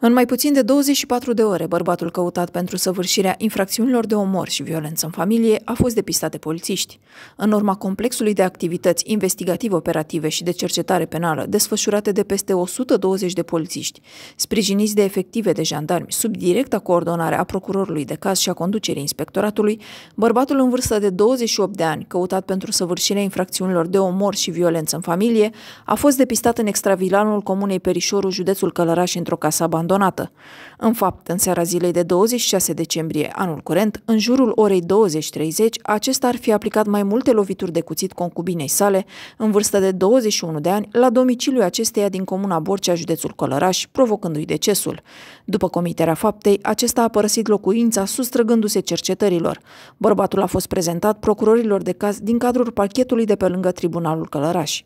În mai puțin de 24 de ore, bărbatul căutat pentru săvârșirea infracțiunilor de omor și violență în familie a fost depistat de polițiști. În urma complexului de activități investigativ-operative și de cercetare penală desfășurate de peste 120 de polițiști, sprijiniți de efective de jandarmi sub directa coordonare a procurorului de caz și a conducerii inspectoratului, bărbatul în vârstă de 28 de ani, căutat pentru săvârșirea infracțiunilor de omor și violență în familie, a fost depistat în extravilanul comunei Perișorul, județul Călăraș, într-o casă abandonată abandonată. În fapt, în seara zilei de 26 decembrie anul curent, în jurul orei 20.30, acesta ar fi aplicat mai multe lovituri de cuțit concubinei sale, în vârstă de 21 de ani, la domiciliul acesteia din comuna Borcea, județul Călăraș, provocându-i decesul. După comiterea faptei, acesta a părăsit locuința sustrăgându-se cercetărilor. Bărbatul a fost prezentat procurorilor de caz din cadrul parchetului de pe lângă Tribunalul Călăraș.